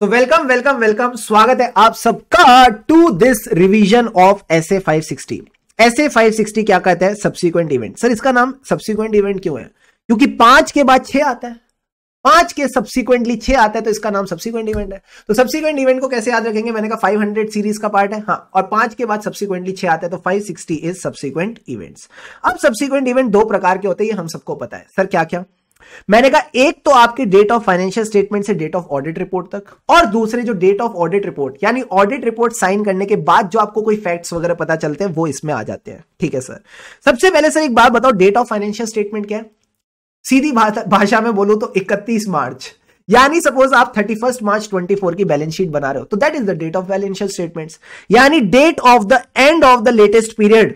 तो welcome welcome welcome स्वागत है आप सबका to this revision of S A five sixty S A five sixty क्या कहता है सब्सिक्वेंट इवेंट सर इसका नाम सब्सिक्वेंट इवेंट क्यों है क्योंकि पांच के बाद छह आता है पांच के सब्सिक्वेंटली छह आता है तो इसका नाम सब्सिक्वेंट इवेंट है तो सब्सिक्वेंट इवेंट को कैसे याद रखेंगे मैंने कहा फाइव हंड्रेड सीरीज का पार्ट है हाँ और पांच के बाद सब्सिक्वेंटली छह आता है तो five sixty is subsequent events अब सब्सिक्वेंट इवेंट दो प्रकार के होते हैं ये हम सबको पता है सर क्या क्या मैंने कहा एक तो आपके डेट ऑफ फाइनेंशियल स्टेटमेंट से डेट ऑफ ऑडिट रिपोर्ट तक और दूसरे जो डेट ऑफ ऑडिट रिपोर्ट यानी ऑडिट रिपोर्ट साइन करने के बाद जो आपको कोई फैक्ट्स वगैरह पता चलते हैं वो इसमें आ जाते हैं ठीक है सर सबसे पहले सर एक बात बताओ डेट ऑफ फाइनेंशियल स्टेटमेंट क्या है सीधी भाषा में बोलो तो इकतीस मार्च यानी सपोज आप 31 मार्च 24 की बैलेंस शीट बना रहे हो तो that is the date of financial statements यानी date of the end of the latest period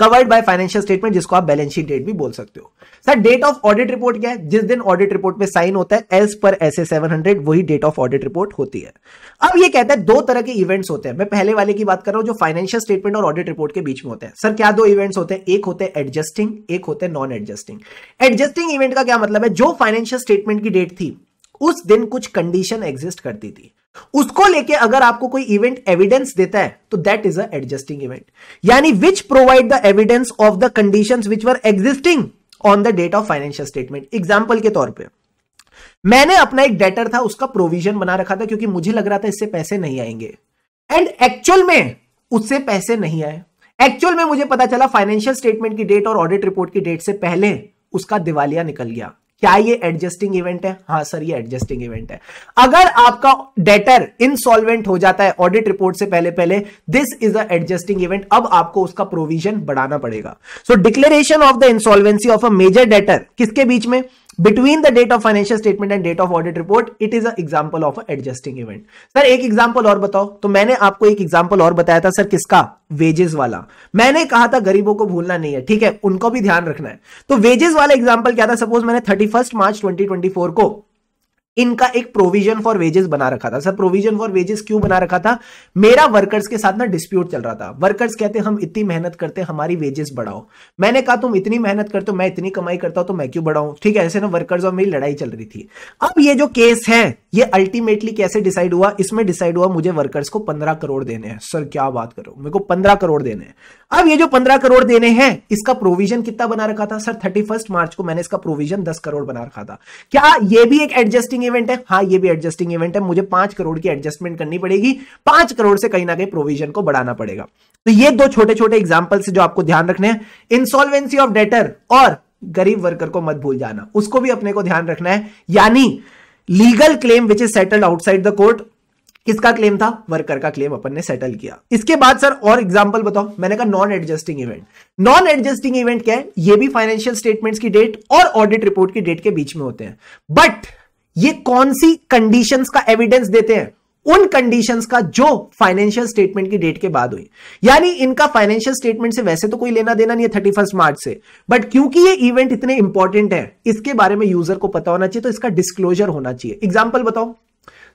covered by financial statement जिसको आप बैलेंस शीट डेट भी बोल सकते हो sir date of audit report क्या है जिस दिन ऑडिट रिपोर्ट में साइन होता है as per S A seven hundred वही डेट ऑफ ऑडिट रिपोर्ट होती है अब ये कहता है दो तरह के इवेंट्स होते हैं मैं पहले वाले की बात कर रहा हूं जो फाइनेंशियल स्टेटमेंट और ऑडिट रिपोर्ट के बीच में होते हैं सर क्या दो इवेंट्स होते हैं एक होते हैं एडजस्टिंग एक होते हैं नॉन एडजस्टिंग एडजस्टिंग इवेंट का क्या मतलब है जो फाइनेंशियल स्टेटमेंट की डेट थी उस दिन कुछ कंडीशन एग्जिस्ट करती थी उसको लेके अगर आपको कोई इवेंट एविडेंस देता है तो that is a adjusting event यानी which provide the evidence of the condition which were existing on the date of financial statement example के तौर पर मैंने अपना एक डेटर था उसका प्रोविजन बना रखा था क्योंकि मुझे लग रहा था इससे पैसे नहीं आएंगे एंड एक्चुअल में उससे पैसे नहीं आए एक्चुअल में मुझे पता चला फाइनेंशियल स्टेटमेंट की डेट और ऑडिट रिपोर्ट की डेट से पहले उसका दिवालिया निकल गया क्या ये एडजस्टिंग इवेंट है हाँ सर ये एडजस्टिंग इवेंट है अगर आपका डेटर इनसॉल्वेंट हो जाता है ऑडिट रिपोर्ट से पहले पहले this is a adjusting event अब आपको उसका प्रोविजन बढ़ाना पड़ेगा so declaration of the insolvency of a major debtor किसके बीच में between the date of financial statement and date of audit report it is example of adjusting event sir एक example और बताओ तो मैंने आपको एक एग्जाम्पल और बताया था सर किसका वेजेस वाला मैंने कहा था गरीबों को भूलना नहीं है ठीक है उनको भी ध्यान रखना है तो वेजेस वाला एग्जाम्पल क्या था सपोज मैंने thirty first March twenty twenty four को इनका एक प्रोविजन फॉर वेजेस बना रखा था सर प्रोविजन फॉर वेजेस क्यों बना रखा था मेरा वर्कर्स के साथ ना डिस्प्यूट चल रहा था वर्कर्स कहते हम इतनी मेहनत करते हमारी वेजेस बढ़ाओ मैंने कहा तुम इतनी मेहनत करते हो मैं इतनी कमाई करता हूं तो मैं क्यों बढ़ाऊं ठीक है ऐसे ना वर्कर्स और मेरी लड़ाई चल रही थी अब ये जो केस है ये अल्टीमेटली कैसे डिसाइड हुआ इसमें डिसाइड हुआ मुझे वर्कर्स को पंद्रह करोड़ देने हैं सर क्या बात करो मेरे को पंद्रह करोड़ देने हैं अब ये जो पंद्रह करोड़ देने हैं इसका प्रोविजन कितना बना रखा था सर थर्टी मार्च को मैंने इसका प्रोविजन दस करोड़ बना रखा था क्या ये भी एक एडजस्टिंग एडजस्टिंग इवेंट है हाँ ये भी एडजस्टिंग इवेंट है मुझे पांच करोड़ की एडजस्टमेंट करनी पड़ेगी पांच करोड़ से कहीं ना कहीं प्रोविजन को बढ़ाना पड़ेगा तो ये दो छोटे छोटे एग्जाम्पल से जो आपको ध्यान रखने हैं इंसॉल्वेंसी ऑफ डेटर और गरीब वर्कर को मत भूल जाना उसको भी अपने को ध्यान रखना है यानी legal claim which is settled outside the court किसका क्लेम था वर्कर का क्लेम अपन ने सेटल किया इसके बाद सर और एग्जांपल बताओ मैंने कहा non adjusting event non adjusting event क्या है ये भी फाइनेंशियल स्टेटमेंट्स की डेट और ऑडिट रिपोर्ट की डेट के बीच में होते हैं बट ये कौन सी कंडीशंस का एविडेंस देते हैं उन कंडीशंस का जो फाइनेंशियल स्टेटमेंट की डेट के बाद हुई यानी इनका फाइनेंशियल स्टेटमेंट से वैसे तो कोई लेना देना नहीं है थर्टी फर्स्ट मार्च से बट क्योंकि ये इवेंट इतने इंपॉर्टेंट है इसके बारे में यूजर को पता होना चाहिए तो इसका डिस्क्लोजर होना चाहिए एग्जाम्पल बताओ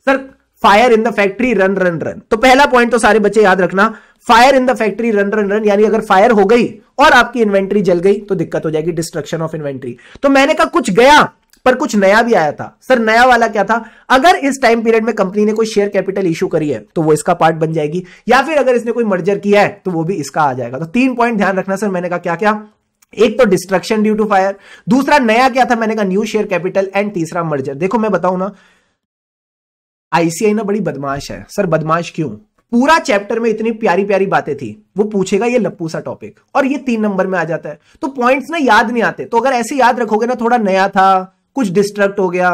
sir fire in the factory run run run तो पहला पॉइंट तो सारे बच्चे याद रखना fire in the factory run run run यानी अगर फायर हो गई और आपकी इन्वेंट्री जल गई तो दिक्कत हो जाएगी डिस्ट्रक्शन ऑफ इन्वेंट्री तो मैंने कहा कुछ गया पर कुछ नया भी आया था सर नया वाला क्या था अगर इस टाइम पीरियड में कंपनी ने कोई शेयर कैपिटल इशू करी है तो वो इसका पार्ट बन जाएगी या फिर अगर इसने कोई मर्जर किया है तो वो भी इसका आ जाएगा तो तीन पॉइंट ध्यान रखना सर मैंने कहा क्या क्या एक तो डिस्ट्रक्शन ड्यू टू फायर दूसरा नया क्या था मैंने कहा न्यू शेयर कैपिटल एंड तीसरा मर्जर देखो मैं बताऊं ना आईसीआई ना बड़ी बदमाश है सर बदमाश क्यों पूरा चैप्टर में इतनी प्यारी प्यारी बातें थी वो पूछेगा ये लप्पू सा टॉपिक और ये तीन नंबर में आ जाता है तो पॉइंट्स ना याद नहीं आते तो अगर ऐसे याद रखोगे ना थोड़ा नया था कुछ डिस्ट्रक्ट हो गया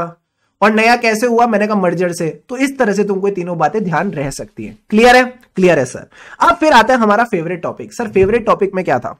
और नया कैसे हुआ मैंने कहा मर्जर से तो इस तरह से तुमको तीनों बातें ध्यान रह सकती है क्लियर है क्लियर है सर अब फिर आता है हमारा favourite topic sir favourite topic में क्या था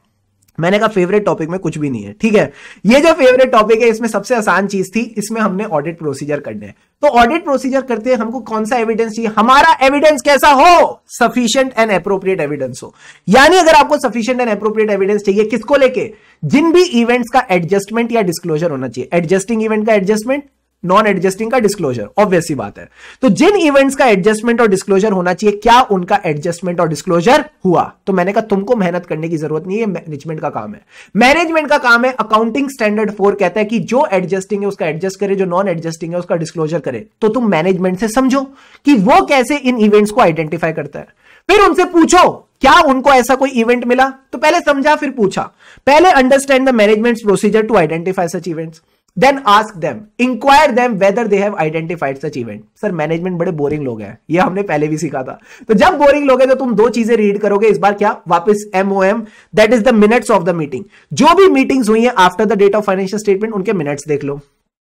मैंने कहा फेवरेट टॉपिक में कुछ भी नहीं है ठीक है ये जो फेवरेट टॉपिक है इसमें सबसे आसान चीज थी इसमें हमने ऑडिट प्रोसीजर करने तो ऑडिट प्रोसीजर करते हैं हमको कौन सा एविडेंस चाहिए हमारा एविडेंस कैसा हो सफिशियंट एंड अप्रोप्रिएट एविडेंस हो यानी अगर आपको सफिशियंट एंड अप्रोप्रिएट एविडेंस चाहिए किसको लेके जिन भी इवेंट्स का एडजस्टमेंट या डिस्क्लोजर होना चाहिए एडजस्टिंग इवेंट का एडजस्टमेंट नॉन एडजस्टिंग का डिस्क्लोजर ऑब्वियस ही बात है तो जिन इवेंट्स का एडजस्टमेंट और डिस्क्लोजर होना चाहिए क्या उनका एडजस्टमेंट और डिस्क्लोजर हुआ तो मैंने कहा तुमको मेहनत करने की जरूरत नहीं है मैनेजमेंट का काम है मैनेजमेंट का काम है अकाउंटिंग स्टैंडर्ड फोर कहता है कि जो एडजस्टिंग है उसका एडजस्ट करे जो नॉन एडजस्टिंग है उसका डिस्क्लोजर करे तो तुम मैनेजमेंट से समझो कि वो कैसे इन इवेंट्स को आइडेंटिफाई करता है फिर उनसे पूछो क्या उनको ऐसा कोई इवेंट मिला तो पहले समझा फिर पूछा पहले understand the management procedure to identify such events then ask them inquire them whether they have identified such event sir management बड़े बोरिंग लोग हैं ये हमने पहले भी सीखा था तो जब बोरिंग लोग हैं तो तुम दो चीजें रीड करोगे इस बार क्या वापस M O M that is the minutes of the meeting जो भी मीटिंग्स हुई है after the date of financial statement उनके मिनट्स देख लो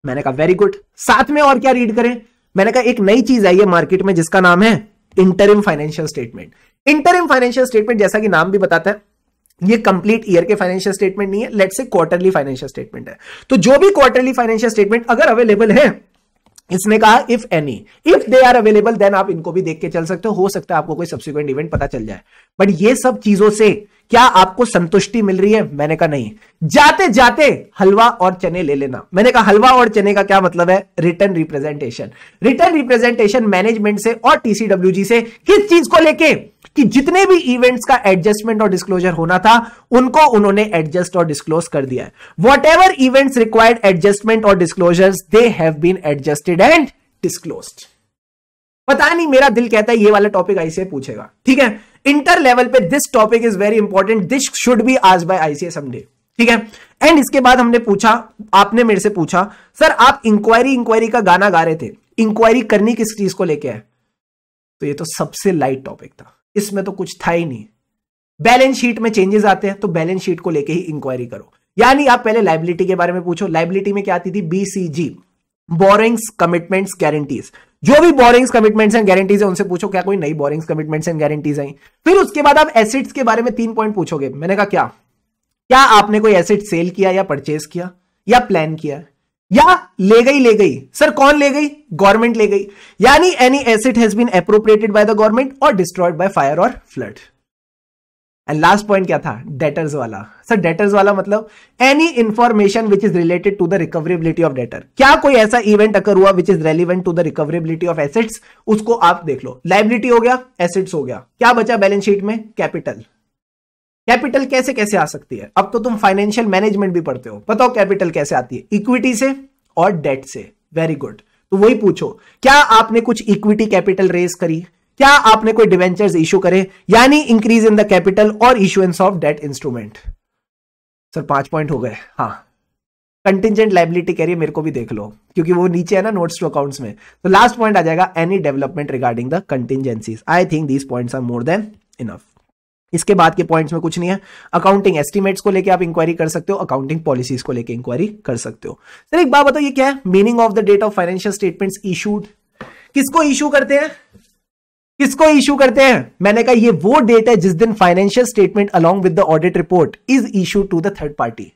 मैंने कहा वेरी गुड साथ में और क्या रीड करें मैंने कहा एक नई चीज आई है मार्केट में जिसका नाम है interim financial statement interim financial statement जैसा कि नाम भी बताता है ये कंप्लीट ईयर के फाइनेंशियल स्टेटमेंट नहीं है लेट से क्वार्टरली फाइनेंशियल स्टेटमेंट है तो जो भी क्वार्टरली फाइनेंशियल स्टेटमेंट अगर अवेलेबल है इसने कहा if any if they are available then आप इनको भी देख के चल सकते हो हो सकता है आपको कोई सब्सिक्वेंट इवेंट पता चल जाए बट ये सब चीजों से क्या आपको संतुष्टि मिल रही है मैंने कहा नहीं जाते जाते हलवा और चने ले लेना मैंने कहा हलवा और चने का क्या मतलब है return representation return representation management से और टीसीडब्ल्यू से किस चीज को लेके कि जितने भी इवेंट्स का एडजस्टमेंट और डिस्क्लोजर होना था उनको उन्होंने एडजस्ट और डिस्क्लोज कर दिया है whatever events required adjustment और disclosures they have been adjusted and disclosed पता नहीं मेरा दिल कहता है ये वाला टॉपिक आईसीए पूछेगा ठीक है इंटर लेवल पे this topic is very important this should be आज बाय आईसीए समडे ठीक है एंड इसके बाद हमने पूछा आपने मेरे से पूछा सर आप इंक्वायरी इंक्वायरी का गाना गा रहे थे इंक्वायरी करनी किस चीज को लेके है तो ये तो सबसे लाइट टॉपिक था इसमें तो कुछ था ही नहीं बैलेंस शीट में चेंजेस आते हैं तो बैलेंस शीट को लेके ही इंक्वायरी करो यानी आप पहले लाइबिलिटी के बारे में पूछो लाइबिलिटी में क्या आती थी बीसीजी बोरिंग्स कमिटमेंट्स गारंटीज जो भी बोरिंग्स कमिटमेंट्स एंड गारंटीज है उनसे पूछो क्या कोई नई बोरिंग्स कमिटमेंट्स एंड गारंटीज आई फिर उसके बाद आप एसिड्स के बारे में तीन पॉइंट पूछोगे मैंने कहा क्या क्या आपने कोई एसिड सेल किया या परचेज किया या प्लान किया या ले गई ले गई सर कौन ले गई गवर्नमेंट ले गई यानी any asset has been appropriated by the government और डिस्ट्रॉयड बाय फायर और फ्लड एंड लास्ट पॉइंट क्या था डेटर्स वाला सर डेटर्स वाला मतलब any information which is related to the recoverability of debtor क्या कोई ऐसा इवेंट अकर हुआ which is relevant to the recoverability of assets उसको आप देख लो लाइबिलिटी हो गया एसेट्स हो गया क्या बचा बैलेंस शीट में कैपिटल कैपिटल कैसे कैसे आ सकती है अब तो तुम फाइनेंशियल मैनेजमेंट भी पढ़ते हो बताओ कैपिटल कैसे आती है इक्विटी से और डेट से वेरी गुड तो वही पूछो क्या आपने कुछ इक्विटी कैपिटल रेज करी क्या आपने कोई डिवेंचर्स इश्यू करे यानी इंक्रीज इन द कैपिटल और issuance of debt instrument sir पांच पॉइंट हो गए हाँ कंटिजेंट लाइबिलिटी कह रही है मेरे को भी देख लो क्योंकि वो नीचे है ना नोट्स टू अकाउंट्स में तो लास्ट पॉइंट आ जाएगा any development regarding the contingencies I think these points are more than enough इसके बाद के पॉइंट्स में कुछ नहीं है अकाउंटिंग एस्टिमेट्स को लेके आप इंक्वायरी कर सकते हो अकाउंटिंग पॉलिसीज को लेके इंक्वायरी कर सकते हो सर एक बात बताओ ये क्या है meaning of the date of financial statements issued किसको इशू करते हैं किसको इशू करते हैं मैंने कहा ये वो डेट है जिस दिन financial statement along with the audit report is issue to the third party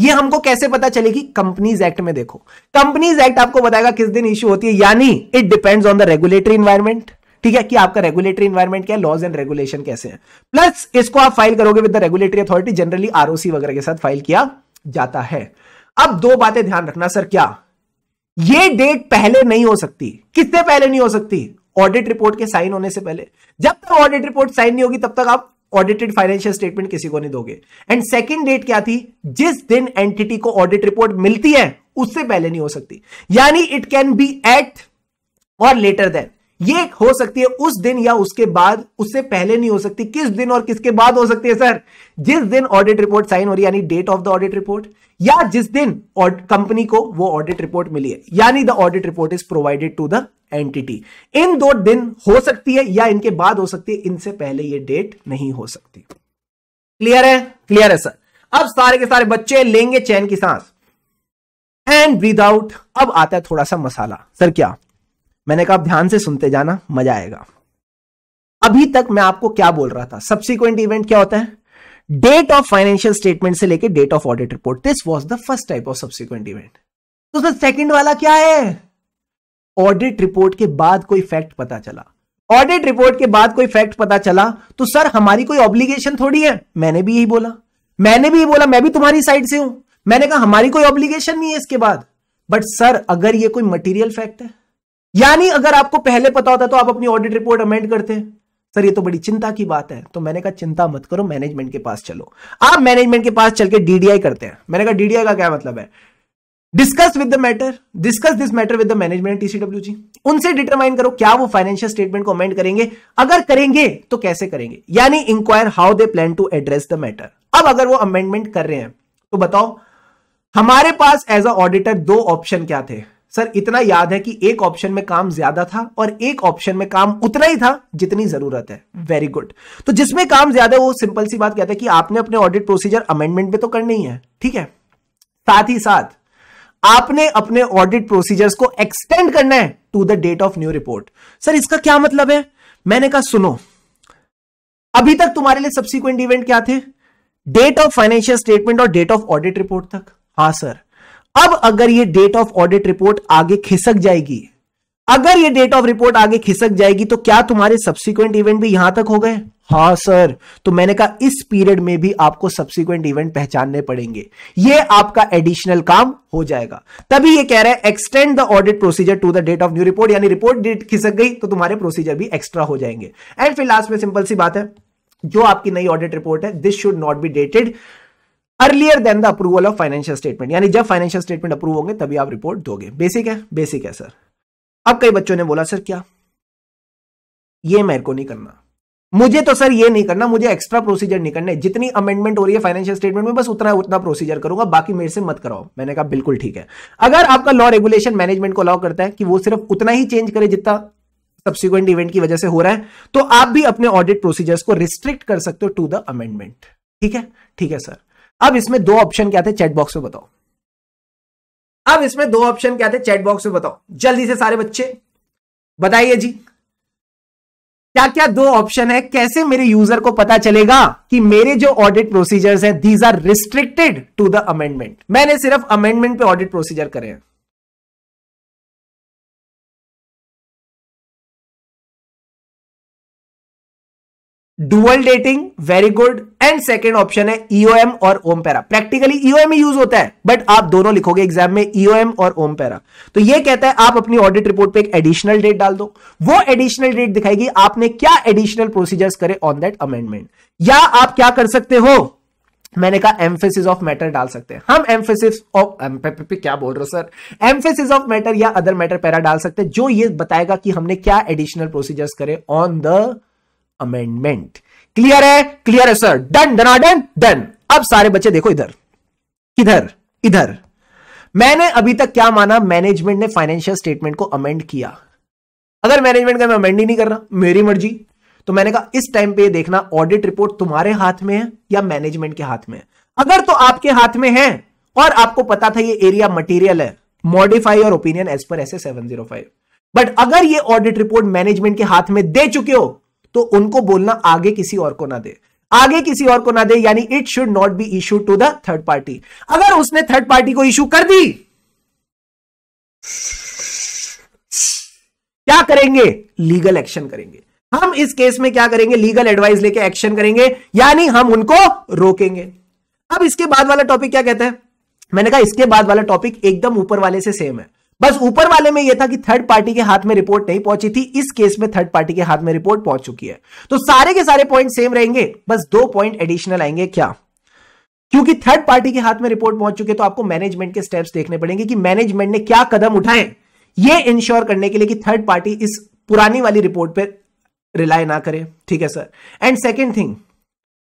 ये हमको कैसे पता चलेगी कंपनीज एक्ट में देखो कंपनीज एक्ट आपको बताएगा किस दिन इशू होती है यानी it depends on the regulatory environment ठीक है कि आपका रेगुलेटरी इन्वायरमेंट क्या है लॉज एंड रेगुलेशन कैसे हैं प्लस इसको आप फाइल करोगे with the regulatory authority generally ROC वगैरह के साथ फाइल किया जाता है अब दो बातें ध्यान रखना सर क्या ये डेट पहले नहीं हो सकती किससे पहले नहीं हो सकती ऑडिट रिपोर्ट के साइन होने से पहले जब तक ऑडिट रिपोर्ट साइन नहीं होगी तब तक आप ऑडिटेड फाइनेंशियल स्टेटमेंट किसी को नहीं दोगे एंड सेकेंड डेट क्या थी जिस दिन एंटिटी को ऑडिट रिपोर्ट मिलती है उससे पहले नहीं हो सकती यानी it can be at or later than ये हो सकती है उस दिन या उसके बाद उससे पहले नहीं हो सकती किस दिन और किसके बाद हो सकती है सर जिस दिन ऑडिट रिपोर्ट साइन हो रही है यानी date of the audit report या जिस दिन कंपनी को वो ऑडिट रिपोर्ट मिली है यानी the audit report is provided to the entity इन दो दिन हो सकती है या इनके बाद हो सकती है इनसे पहले ये डेट नहीं हो सकती क्लियर है क्लियर है सर अब सारे के सारे बच्चे लेंगे चैन की सांस एंड विदाउट अब आता है थोड़ा सा मसाला सर क्या मैंने कहा ध्यान से सुनते जाना मजा आएगा अभी तक मैं आपको क्या बोल रहा था सब्सिक्वेंट इवेंट क्या होता है डेट ऑफ फाइनेंशियल स्टेटमेंट से लेके date of audit report this was the first type of subsequent event तो सर सेकेंड वाला क्या है ऑडिट रिपोर्ट के बाद कोई फैक्ट पता चला ऑडिट रिपोर्ट के बाद कोई फैक्ट पता चला तो सर हमारी कोई ऑब्लिगेशन थोड़ी है मैंने भी यही बोला मैंने भी यही बोला मैं भी तुम्हारी साइड से हूं मैंने कहा हमारी कोई ऑब्लिगेशन नहीं है इसके बाद बट सर अगर ये कोई मटेरियल फैक्ट है यानी अगर आपको पहले पता होता तो आप अपनी ऑडिट रिपोर्ट अमेंड करते सर ये तो बड़ी चिंता की बात है तो मैंने कहा चिंता मत करो मैनेजमेंट के पास चलो आप मैनेजमेंट के पास चल के डीडीआई करते हैं मैंने कहा डीडीआई का क्या मतलब है discuss with the matter discuss this matter with the management TCW जी उनसे डिटरमाइन करो क्या वो फाइनेंशियल स्टेटमेंट को अमेंड करेंगे अगर करेंगे तो कैसे करेंगे यानी inquire how they plan to address the matter अब अगर वो अमेंडमेंट कर रहे हैं तो बताओ हमारे पास एज अ ऑडिटर दो ऑप्शन क्या थे सर इतना याद है कि एक ऑप्शन में काम ज्यादा था और एक ऑप्शन में काम उतना ही था जितनी जरूरत है वेरी गुड तो जिसमें काम ज्यादा है वो सिंपल सी बात कहता है कि आपने अपने ऑडिट प्रोसीजर अमेंडमेंट में तो करना ही है ठीक है साथ ही साथ आपने अपने ऑडिट प्रोसीजर्स को एक्सटेंड करना है to the date of new report sir इसका क्या मतलब है मैंने कहा सुनो अभी तक तुम्हारे लिए सब्सिक्वेंट इवेंट क्या थे डेट ऑफ फाइनेंशियल स्टेटमेंट और डेट ऑफ ऑडिट रिपोर्ट तक हाँ सर अब अगर ये डेट ऑफ ऑडिट रिपोर्ट आगे खिसक जाएगी अगर ये डेट ऑफ रिपोर्ट आगे खिसक जाएगी तो क्या तुम्हारे सब्सिक्वेंट इवेंट भी यहां तक हो गए हाँ सर तो मैंने कहा इस पीरियड में भी आपको सब्सिक्वेंट इवेंट पहचानने पड़ेंगे ये आपका एडिशनल काम हो जाएगा तभी ये कह रहा है extend the audit procedure to the date of new report यानी रिपोर्ट डेट खिसक गई तो तुम्हारे प्रोसीजर भी एक्स्ट्रा हो जाएंगे एंड फिर लास्ट में सिंपल सी बात है जो आपकी नई ऑडिट रिपोर्ट है this should not be dated earlier than the approval of financial statement यानी जब फाइनेंशियल स्टेटमेंट अप्रूव होंगे तभी आप रिपोर्ट दोगे बेसिक है बेसिक है सर अब कई बच्चों ने बोला सर क्या ये मेरे को नहीं करना मुझे तो सर ये नहीं करना मुझे एक्स्ट्रा प्रोसीजर नहीं करना है जितनी अमेंडमेंट हो रही है फाइनेंशियल स्टेटमेंट में बस उतना उतना प्रोसीजर करूंगा बाकी मेरे से मत कराओ मैंने कहा बिल्कुल ठीक है अगर आपका लॉ रेगुलेशन मैनेजमेंट को अलाउ करता है कि वो सिर्फ उतना ही चेंज करे जितना सब्सिक्वेंट इवेंट की वजह से हो रहा है तो आप भी अपने ऑडिट प्रोसीजर्स को रिस्ट्रिक्ट कर सकते हो टू द अमेंडमेंट ठीक है ठीक है सर अब इसमें दो ऑप्शन क्या थे चैट बॉक्स में बताओ अब इसमें दो ऑप्शन क्या थे चैट बॉक्स में बताओ जल्दी से सारे बच्चे बताइए जी क्या क्या दो ऑप्शन है कैसे मेरे यूजर को पता चलेगा कि मेरे जो ऑडिट प्रोसीजर्स हैं these are restricted to the amendment मैंने सिर्फ अमेंडमेंट पे ऑडिट प्रोसीजर करे हैं dual dating very good and second option है ईओएम e और OM para practically EOM use होता है बट आप दोनों लिखोगे एग्जाम में ईओएम e और ओम पैरा तो ये कहता है आप अपनी ऑडिट रिपोर्ट पे एक एडिशनल डेट डाल दो वो एडिशनल डेट दिखाएगी आपने क्या एडिशनल प्रोसीजर्स करे ऑन दैट अमेंडमेंट या आप क्या कर सकते हो मैंने कहा एम्फेसिस ऑफ मैटर डाल सकते हैं हम एम्फेसिस ऑफ क्या बोल रहे हो सर एम्फेसिस ऑफ मैटर या अदर मैटर पैरा डाल सकते हैं जो ये बताएगा कि हमने क्या एडिशनल प्रोसीजर्स करे ऑन द अमेंडमेंट क्लियर है क्लियर है सर डन डना डन डन अब सारे बच्चे देखो इधर किधर इधर मैंने अभी तक क्या माना मैनेजमेंट ने फाइनेंशियल स्टेटमेंट को अमेंड किया अगर मैनेजमेंट का मैं अमेंड ही नहीं कर रहा मेरी मर्जी तो मैंने कहा इस टाइम पे देखना ऑडिट रिपोर्ट तुम्हारे हाथ में है या मैनेजमेंट के हाथ में है अगर तो आपके हाथ में है और आपको पता था ये एरिया मटेरियल है मॉडिफाई और ओपिनियन एज पर एस बट अगर ये ऑडिट रिपोर्ट मैनेजमेंट के हाथ में दे चुके हो तो उनको बोलना आगे किसी और को ना दे आगे किसी और को ना दे यानी it should not be issue to the third party अगर उसने थर्ड पार्टी को इशू कर दी क्या करेंगे लीगल एक्शन करेंगे हम इस केस में क्या करेंगे लीगल एडवाइस लेके एक्शन करेंगे यानी हम उनको रोकेंगे अब इसके बाद वाला टॉपिक क्या कहते हैं मैंने कहा इसके बाद वाला टॉपिक एकदम ऊपर वाले से सेम है बस ऊपर वाले में यह था कि थर्ड पार्टी के हाथ में रिपोर्ट नहीं पहुंची थी इस केस में थर्ड पार्टी के हाथ में रिपोर्ट पहुंच चुकी है तो सारे के सारे पॉइंट सेम रहेंगे बस दो पॉइंट एडिशनल आएंगे क्या क्योंकि थर्ड पार्टी के हाथ में रिपोर्ट पहुंच चुके तो आपको मैनेजमेंट के स्टेप्स देखने पड़ेंगे कि मैनेजमेंट ने क्या कदम उठाए ये इंश्योर करने के लिए कि थर्ड पार्टी इस पुरानी वाली रिपोर्ट पर रिलाय ना करे ठीक है सर एंड सेकेंड थिंग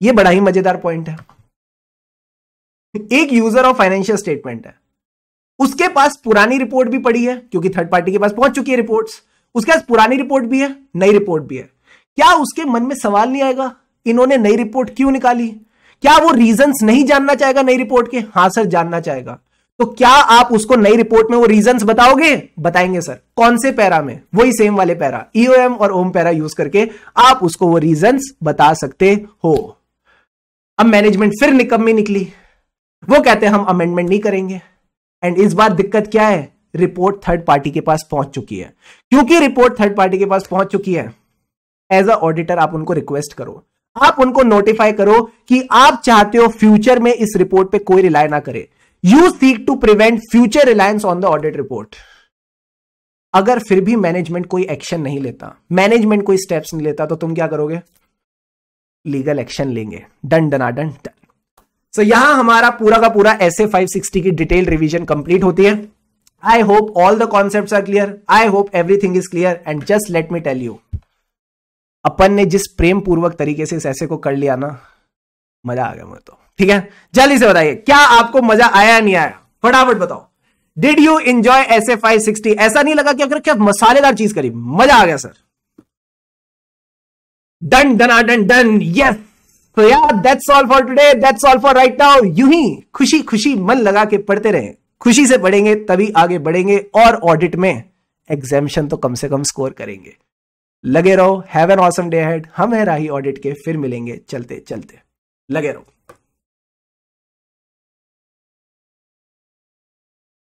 ये बड़ा ही मजेदार पॉइंट है एक यूजर ऑफ फाइनेंशियल स्टेटमेंट है उसके पास पुरानी रिपोर्ट भी पड़ी है क्योंकि थर्ड पार्टी के पास पहुंच चुकी है रिपोर्ट उसके पास पुरानी रिपोर्ट भी है नई रिपोर्ट भी है क्या उसके मन में सवाल नहीं आएगा इन्होंने नई रिपोर्ट क्यों निकाली क्या वो रीजन नहीं जानना चाहेगा नई रिपोर्ट के हाँ सर जानना चाहेगा तो क्या आप उसको नई रिपोर्ट में वो रीजन बताओगे बताएंगे सर कौन से पैरा में वही सेम वाले पैरा ईओएम e और ओम पैरा यूज करके आप उसको वो रीजन बता सकते हो अब मैनेजमेंट फिर निकम में निकली वो कहते हैं हम अमेंडमेंट नहीं करेंगे एंड इस बार दिक्कत क्या है रिपोर्ट थर्ड पार्टी के पास पहुंच चुकी है क्योंकि रिपोर्ट थर्ड पार्टी के पास पहुंच चुकी है एज अ ऑडिटर आप उनको रिक्वेस्ट करो आप उनको नोटिफाई करो कि आप चाहते हो फ्यूचर में इस रिपोर्ट पे कोई रिलाय ना करे you seek to prevent future reliance on the audit report अगर फिर भी मैनेजमेंट कोई एक्शन नहीं लेता मैनेजमेंट कोई स्टेप्स नहीं लेता तो तुम क्या करोगे लीगल एक्शन लेंगे डन डना डन सो यहां हमारा पूरा का पूरा एस ए फाइव सिक्सटी की डिटेल रिविजन कंप्लीट होती है I hope all the concept are clear I hope everything is clear and just let me tell you अपन ने जिस प्रेम पूर्वक तरीके से इस ऐसे को कर लिया ना मजा आ गया मुझे तो ठीक है जल्दी से बताइए क्या आपको मजा आया नहीं आया फटाफट बताओ did you enjoy S A five sixty ऐसा नहीं लगा कि अगर क्या मसालेदार चीज करी मजा आ गया सर डन डना डन डन यस तो यार that's all for today that's all for right now you ही खुशी खुशी मन लगा के पढ़ते रहे खुशी से पढ़ेंगे तभी आगे बढ़ेंगे और ऑडिट में एग्जामिशन तो कम से कम स्कोर करेंगे लगे रहो हैव एन ऑसम डे हेड हम है राही ऑडिट के फिर मिलेंगे चलते चलते लगे रहो